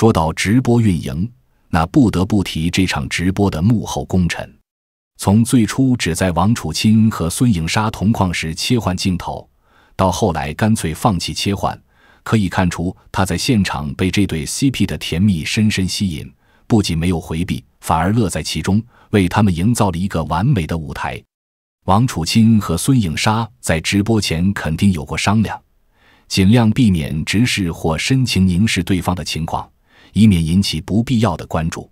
说到直播运营，那不得不提这场直播的幕后功臣。从最初只在王楚钦和孙颖莎同框时切换镜头，到后来干脆放弃切换，可以看出他在现场被这对 CP 的甜蜜深深吸引，不仅没有回避，反而乐在其中，为他们营造了一个完美的舞台。王楚钦和孙颖莎在直播前肯定有过商量，尽量避免直视或深情凝视对方的情况。以免引起不必要的关注。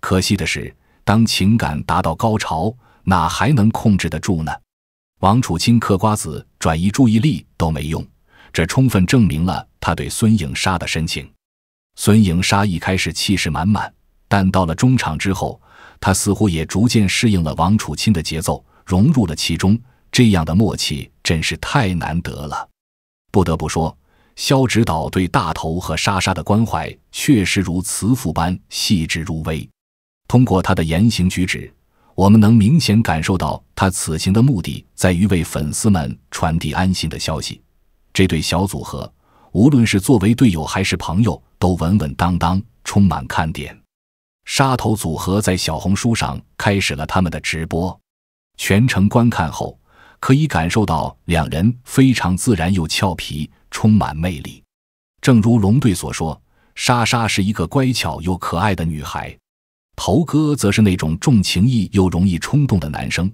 可惜的是，当情感达到高潮，哪还能控制得住呢？王楚钦嗑瓜子转移注意力都没用，这充分证明了他对孙颖莎的深情。孙颖莎一开始气势满满，但到了中场之后，她似乎也逐渐适应了王楚钦的节奏，融入了其中。这样的默契真是太难得了，不得不说。肖指导对大头和莎莎的关怀确实如慈父般细致入微。通过他的言行举止，我们能明显感受到他此行的目的在于为粉丝们传递安心的消息。这对小组合，无论是作为队友还是朋友，都稳稳当当，充满看点。沙头组合在小红书上开始了他们的直播，全程观看后，可以感受到两人非常自然又俏皮。充满魅力，正如龙队所说，莎莎是一个乖巧又可爱的女孩，头哥则是那种重情义又容易冲动的男生。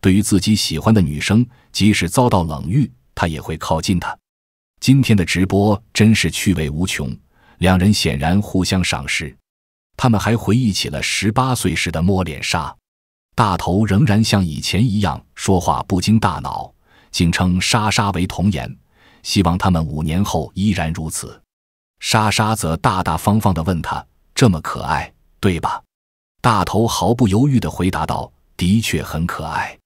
对于自己喜欢的女生，即使遭到冷遇，他也会靠近她。今天的直播真是趣味无穷，两人显然互相赏识。他们还回忆起了十八岁时的摸脸杀。大头仍然像以前一样说话不经大脑，竟称莎莎为童颜。希望他们五年后依然如此。莎莎则大大方方地问他：“这么可爱，对吧？”大头毫不犹豫地回答道：“的确很可爱。”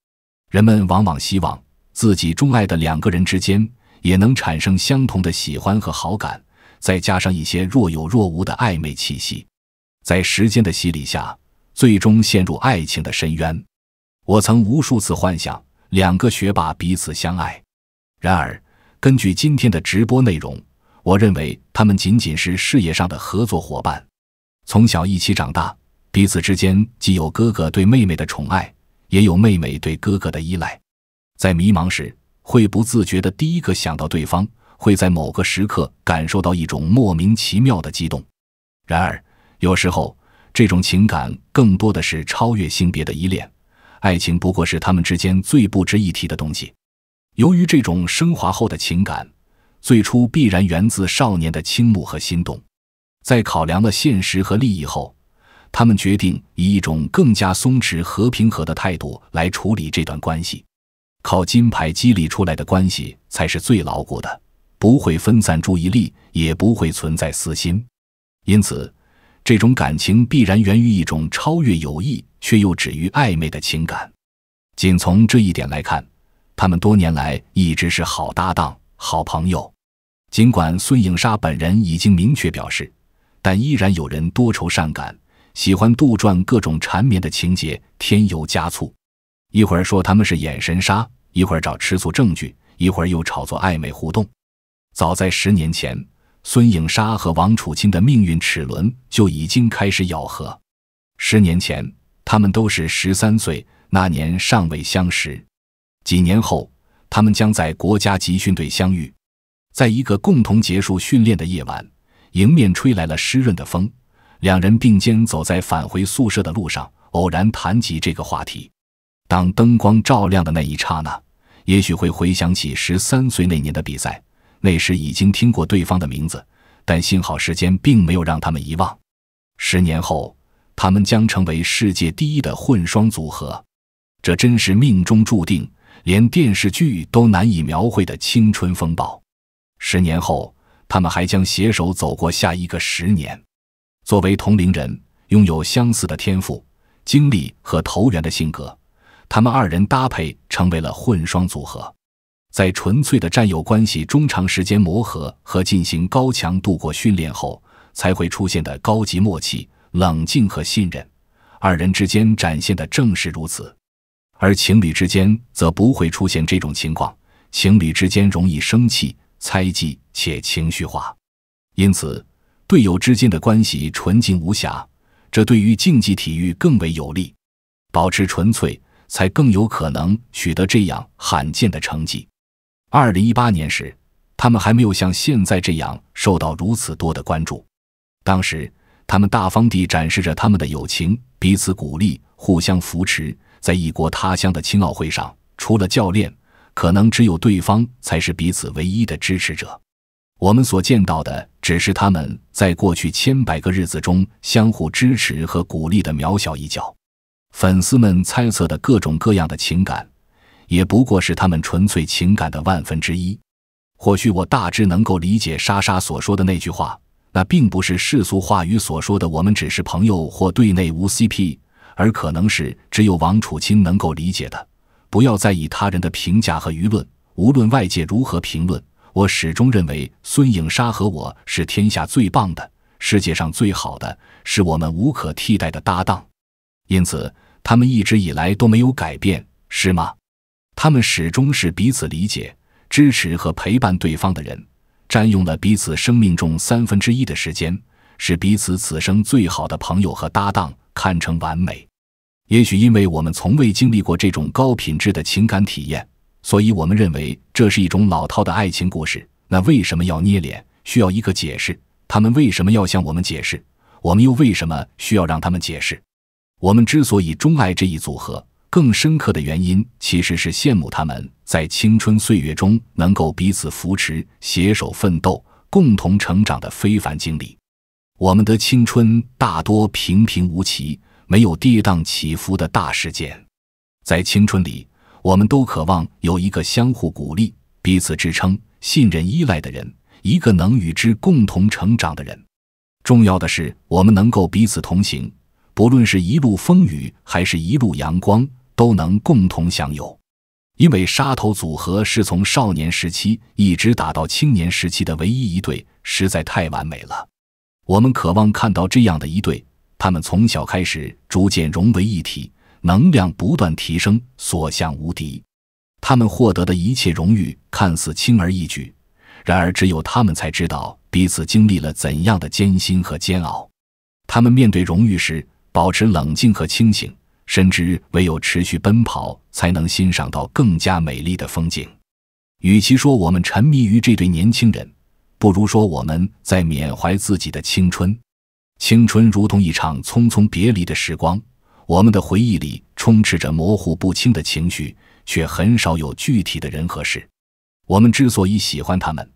人们往往希望自己钟爱的两个人之间也能产生相同的喜欢和好感，再加上一些若有若无的暧昧气息，在时间的洗礼下，最终陷入爱情的深渊。我曾无数次幻想两个学霸彼此相爱，然而。根据今天的直播内容，我认为他们仅仅是事业上的合作伙伴。从小一起长大，彼此之间既有哥哥对妹妹的宠爱，也有妹妹对哥哥的依赖。在迷茫时，会不自觉的第一个想到对方；会在某个时刻感受到一种莫名其妙的激动。然而，有时候这种情感更多的是超越性别的依恋。爱情不过是他们之间最不值一提的东西。由于这种升华后的情感，最初必然源自少年的倾慕和心动，在考量了现实和利益后，他们决定以一种更加松弛和平和的态度来处理这段关系。靠金牌积累出来的关系才是最牢固的，不会分散注意力，也不会存在私心。因此，这种感情必然源于一种超越友谊却又止于暧昧的情感。仅从这一点来看。他们多年来一直是好搭档、好朋友。尽管孙颖莎本人已经明确表示，但依然有人多愁善感，喜欢杜撰各种缠绵的情节，添油加醋。一会儿说他们是眼神杀，一会儿找吃醋证据，一会儿又炒作暧昧互动。早在十年前，孙颖莎和王楚钦的命运齿轮就已经开始咬合。十年前，他们都是十三岁，那年尚未相识。几年后，他们将在国家集训队相遇。在一个共同结束训练的夜晚，迎面吹来了湿润的风。两人并肩走在返回宿舍的路上，偶然谈及这个话题。当灯光照亮的那一刹那，也许会回想起十三岁那年的比赛。那时已经听过对方的名字，但幸好时间并没有让他们遗忘。十年后，他们将成为世界第一的混双组合。这真是命中注定。连电视剧都难以描绘的青春风暴，十年后，他们还将携手走过下一个十年。作为同龄人，拥有相似的天赋、经历和投缘的性格，他们二人搭配成为了混双组合。在纯粹的战友关系中，长时间磨合和进行高强度过训练后，才会出现的高级默契、冷静和信任，二人之间展现的正是如此。而情侣之间则不会出现这种情况，情侣之间容易生气、猜忌且情绪化，因此队友之间的关系纯净无瑕，这对于竞技体育更为有利。保持纯粹，才更有可能取得这样罕见的成绩。二零一八年时，他们还没有像现在这样受到如此多的关注，当时他们大方地展示着他们的友情，彼此鼓励，互相扶持。在异国他乡的青奥会上，除了教练，可能只有对方才是彼此唯一的支持者。我们所见到的，只是他们在过去千百个日子中相互支持和鼓励的渺小一角。粉丝们猜测的各种各样的情感，也不过是他们纯粹情感的万分之一。或许我大致能够理解莎莎所说的那句话，那并不是世俗话语所说的“我们只是朋友”或“对内无 CP”。而可能是只有王楚钦能够理解的。不要在意他人的评价和舆论，无论外界如何评论，我始终认为孙颖莎和我是天下最棒的，世界上最好的，是我们无可替代的搭档。因此，他们一直以来都没有改变，是吗？他们始终是彼此理解、支持和陪伴对方的人，占用了彼此生命中三分之一的时间，是彼此此生最好的朋友和搭档。堪称完美。也许因为我们从未经历过这种高品质的情感体验，所以我们认为这是一种老套的爱情故事。那为什么要捏脸？需要一个解释。他们为什么要向我们解释？我们又为什么需要让他们解释？我们之所以钟爱这一组合，更深刻的原因其实是羡慕他们在青春岁月中能够彼此扶持、携手奋斗、共同成长的非凡经历。我们的青春大多平平无奇，没有跌宕起伏的大事件。在青春里，我们都渴望有一个相互鼓励、彼此支撑、信任依赖的人，一个能与之共同成长的人。重要的是，我们能够彼此同行，不论是一路风雨，还是一路阳光，都能共同享有。因为沙头组合是从少年时期一直打到青年时期的唯一一对，实在太完美了。我们渴望看到这样的一对，他们从小开始逐渐融为一体，能量不断提升，所向无敌。他们获得的一切荣誉看似轻而易举，然而只有他们才知道彼此经历了怎样的艰辛和煎熬。他们面对荣誉时保持冷静和清醒，深知唯有持续奔跑才能欣赏到更加美丽的风景。与其说我们沉迷于这对年轻人，不如说，我们在缅怀自己的青春。青春如同一场匆匆别离的时光，我们的回忆里充斥着模糊不清的情绪，却很少有具体的人和事。我们之所以喜欢他们，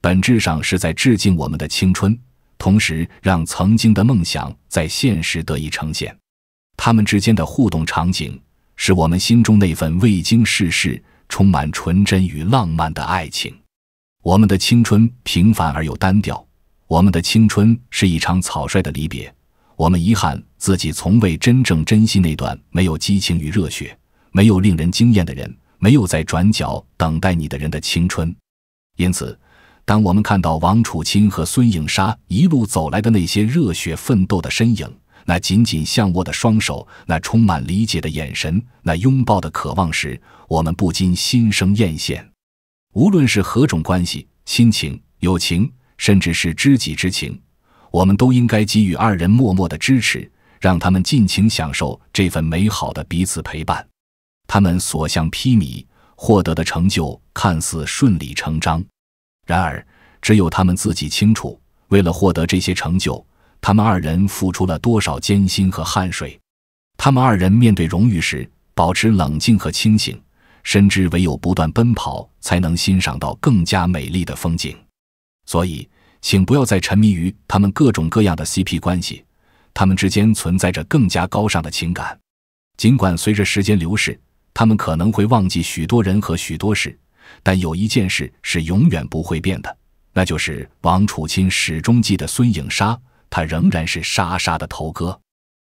本质上是在致敬我们的青春，同时让曾经的梦想在现实得以呈现。他们之间的互动场景，是我们心中那份未经世事、充满纯真与浪漫的爱情。我们的青春平凡而又单调，我们的青春是一场草率的离别，我们遗憾自己从未真正珍惜那段没有激情与热血、没有令人惊艳的人、没有在转角等待你的人的青春。因此，当我们看到王楚钦和孙颖莎一路走来的那些热血奋斗的身影，那紧紧相握的双手，那充满理解的眼神，那拥抱的渴望时，我们不禁心生艳羡。无论是何种关系，亲情、友情，甚至是知己之情，我们都应该给予二人默默的支持，让他们尽情享受这份美好的彼此陪伴。他们所向披靡，获得的成就看似顺理成章，然而只有他们自己清楚，为了获得这些成就，他们二人付出了多少艰辛和汗水。他们二人面对荣誉时，保持冷静和清醒。深知唯有不断奔跑，才能欣赏到更加美丽的风景。所以，请不要再沉迷于他们各种各样的 CP 关系，他们之间存在着更加高尚的情感。尽管随着时间流逝，他们可能会忘记许多人和许多事，但有一件事是永远不会变的，那就是王楚钦始终记得孙颖莎，他仍然是莎莎的头哥。